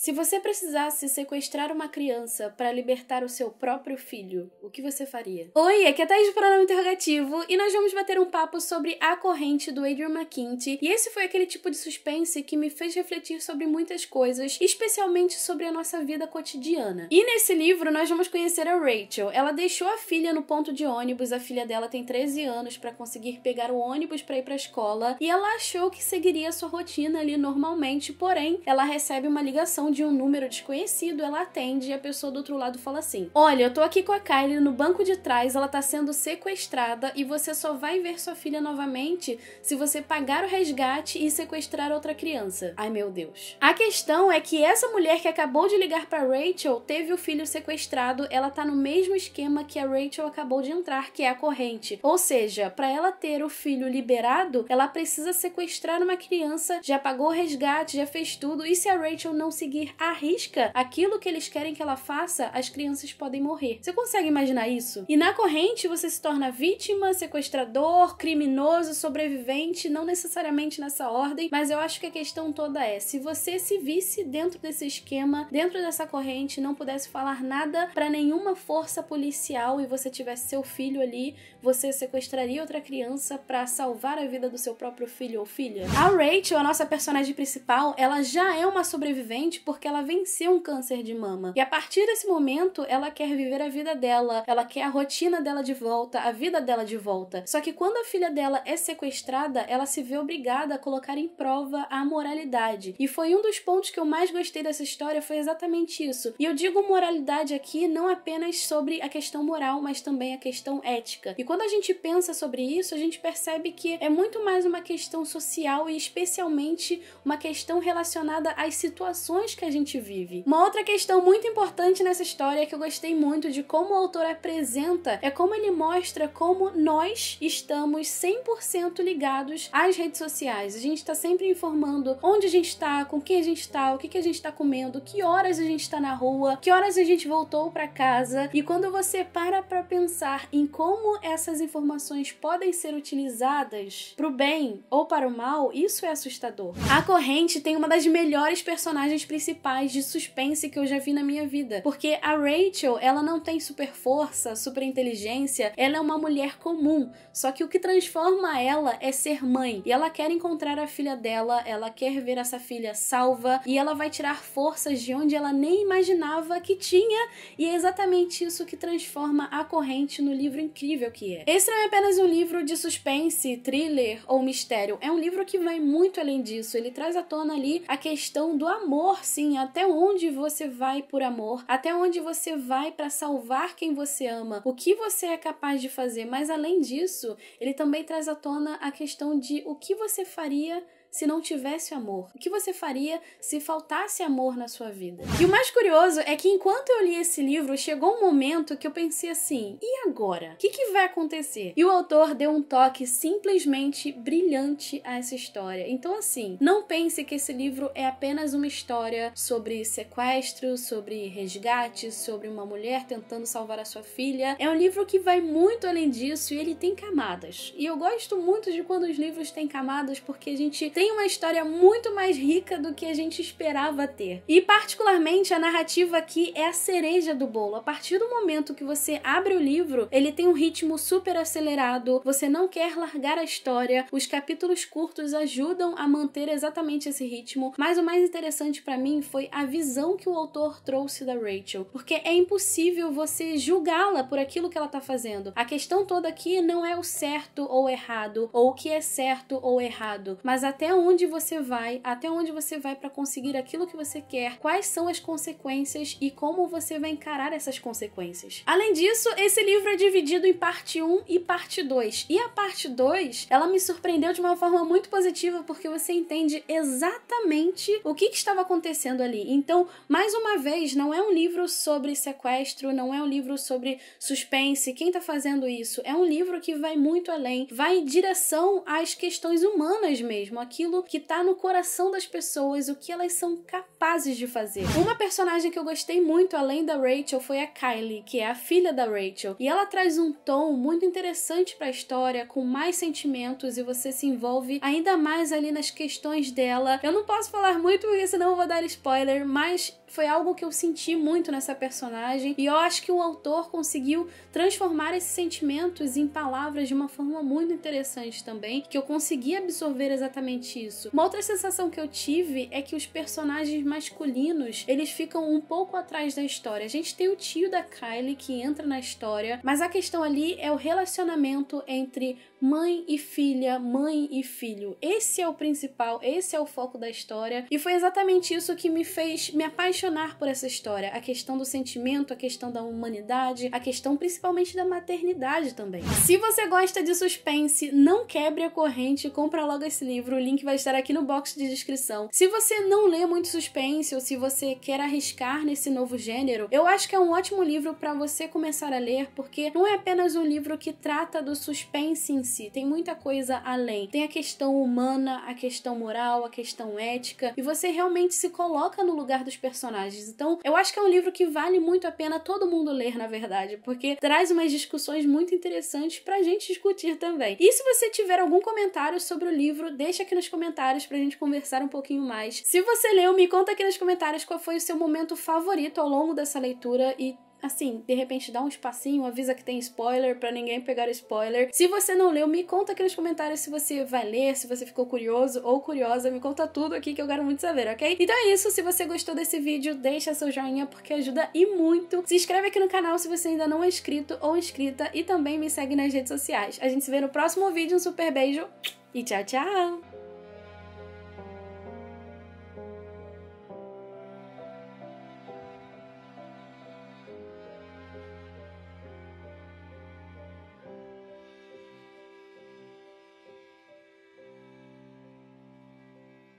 Se você precisasse sequestrar uma criança para libertar o seu próprio filho, o que você faria? Oi, aqui é Thaís do Pronome Interrogativo e nós vamos bater um papo sobre A Corrente do Adrian McKinty. E esse foi aquele tipo de suspense que me fez refletir sobre muitas coisas, especialmente sobre a nossa vida cotidiana. E nesse livro nós vamos conhecer a Rachel. Ela deixou a filha no ponto de ônibus, a filha dela tem 13 anos para conseguir pegar o ônibus para ir para a escola e ela achou que seguiria sua rotina ali normalmente, porém ela recebe uma ligação de um número desconhecido, ela atende e a pessoa do outro lado fala assim: Olha, eu tô aqui com a Kylie no banco de trás, ela tá sendo sequestrada e você só vai ver sua filha novamente se você pagar o resgate e sequestrar outra criança. Ai meu Deus. A questão é que essa mulher que acabou de ligar para Rachel teve o filho sequestrado, ela tá no mesmo esquema que a Rachel acabou de entrar, que é a corrente. Ou seja, para ela ter o filho liberado, ela precisa sequestrar uma criança, já pagou o resgate, já fez tudo, e se a Rachel não seguir seguir à risca aquilo que eles querem que ela faça, as crianças podem morrer. Você consegue imaginar isso? E na corrente você se torna vítima, sequestrador, criminoso, sobrevivente, não necessariamente nessa ordem, mas eu acho que a questão toda é: se você se visse dentro desse esquema, dentro dessa corrente, não pudesse falar nada para nenhuma força policial e você tivesse seu filho ali, você sequestraria outra criança para salvar a vida do seu próprio filho ou filha? A Rachel, a nossa personagem principal, ela já é uma sobrevivente porque ela venceu um câncer de mama. E a partir desse momento, ela quer viver a vida dela, ela quer a rotina dela de volta, a vida dela de volta. Só que quando a filha dela é sequestrada, ela se vê obrigada a colocar em prova a moralidade. E foi um dos pontos que eu mais gostei dessa história foi exatamente isso. E eu digo moralidade aqui não apenas sobre a questão moral, mas também a questão ética. E quando a gente pensa sobre isso, a gente percebe que é muito mais uma questão social e especialmente uma questão relacionada às situações que a gente vive. Uma outra questão muito importante nessa história que eu gostei muito de como o autor apresenta é como ele mostra como nós estamos 100% ligados às redes sociais. A gente está sempre informando onde a gente está, com quem a gente está, o que, que a gente está comendo, que horas a gente está na rua, que horas a gente voltou para casa. E quando você para para pensar em como essas informações podem ser utilizadas para o bem ou para o mal, isso é assustador. A corrente tem uma das melhores personagens principais principais de suspense que eu já vi na minha vida. Porque a Rachel, ela não tem super força, super inteligência, ela é uma mulher comum. Só que o que transforma ela é ser mãe. E ela quer encontrar a filha dela, ela quer ver essa filha salva e ela vai tirar forças de onde ela nem imaginava que tinha. E é exatamente isso que transforma a corrente no livro incrível que é. Esse não é apenas um livro de suspense, thriller ou mistério. É um livro que vai muito além disso. Ele traz à tona ali a questão do amor se assim, até onde você vai por amor, até onde você vai para salvar quem você ama, o que você é capaz de fazer. Mas além disso, ele também traz à tona a questão de o que você faria se não tivesse amor? O que você faria se faltasse amor na sua vida? E o mais curioso é que enquanto eu li esse livro, chegou um momento que eu pensei assim: e agora? O que, que vai acontecer? E o autor deu um toque simplesmente brilhante a essa história. Então, assim, não pense que esse livro é apenas uma história sobre sequestro, sobre resgate, sobre uma mulher tentando salvar a sua filha. É um livro que vai muito além disso e ele tem camadas. E eu gosto muito de quando os livros têm camadas porque a gente tem uma história muito mais rica do que a gente esperava ter. E, particularmente, a narrativa aqui é a cereja do bolo. A partir do momento que você abre o livro, ele tem um ritmo super acelerado, você não quer largar a história, os capítulos curtos ajudam a manter exatamente esse ritmo, mas o mais interessante para mim foi a visão que o autor trouxe da Rachel, porque é impossível você julgá-la por aquilo que ela tá fazendo. A questão toda aqui não é o certo ou errado, ou o que é certo ou errado, mas até até onde você vai, até onde você vai para conseguir aquilo que você quer, quais são as consequências e como você vai encarar essas consequências. Além disso, esse livro é dividido em parte 1 e parte 2. E a parte 2, ela me surpreendeu de uma forma muito positiva porque você entende exatamente o que, que estava acontecendo ali. Então, mais uma vez, não é um livro sobre sequestro, não é um livro sobre suspense, quem está fazendo isso. É um livro que vai muito além, vai em direção às questões humanas mesmo. Aqui aquilo que está no coração das pessoas, o que elas são capazes capazes de fazer. Uma personagem que eu gostei muito além da Rachel foi a Kylie, que é a filha da Rachel, e ela traz um tom muito interessante para a história, com mais sentimentos e você se envolve ainda mais ali nas questões dela. Eu não posso falar muito porque senão eu vou dar spoiler, mas foi algo que eu senti muito nessa personagem e eu acho que o autor conseguiu transformar esses sentimentos em palavras de uma forma muito interessante também, que eu consegui absorver exatamente isso. Uma outra sensação que eu tive é que os personagens masculinos, eles ficam um pouco atrás da história. A gente tem o tio da Kylie que entra na história, mas a questão ali é o relacionamento entre mãe e filha, mãe e filho. Esse é o principal, esse é o foco da história, e foi exatamente isso que me fez me apaixonar por essa história, a questão do sentimento, a questão da humanidade, a questão principalmente da maternidade também. Se você gosta de suspense, não quebre a corrente, compra logo esse livro, o link vai estar aqui no box de descrição. Se você não lê muito suspense, suspense ou se você quer arriscar nesse novo gênero, eu acho que é um ótimo livro para você começar a ler, porque não é apenas um livro que trata do suspense em si, tem muita coisa além. Tem a questão humana, a questão moral, a questão ética, e você realmente se coloca no lugar dos personagens. Então, eu acho que é um livro que vale muito a pena todo mundo ler, na verdade, porque traz umas discussões muito interessantes pra gente discutir também. E se você tiver algum comentário sobre o livro, deixa aqui nos comentários pra gente conversar um pouquinho mais. Se você leu, me conta Conta aqui nos comentários qual foi o seu momento favorito ao longo dessa leitura e assim, de repente dá um espacinho, avisa que tem spoiler para ninguém pegar spoiler. Se você não leu, me conta aqui nos comentários se você vai ler, se você ficou curioso ou curiosa, me conta tudo aqui que eu quero muito saber, ok? Então é isso, se você gostou desse vídeo, deixa seu joinha porque ajuda e muito. Se inscreve aqui no canal se você ainda não é inscrito ou inscrita e também me segue nas redes sociais. A gente se vê no próximo vídeo, um super beijo e tchau, tchau!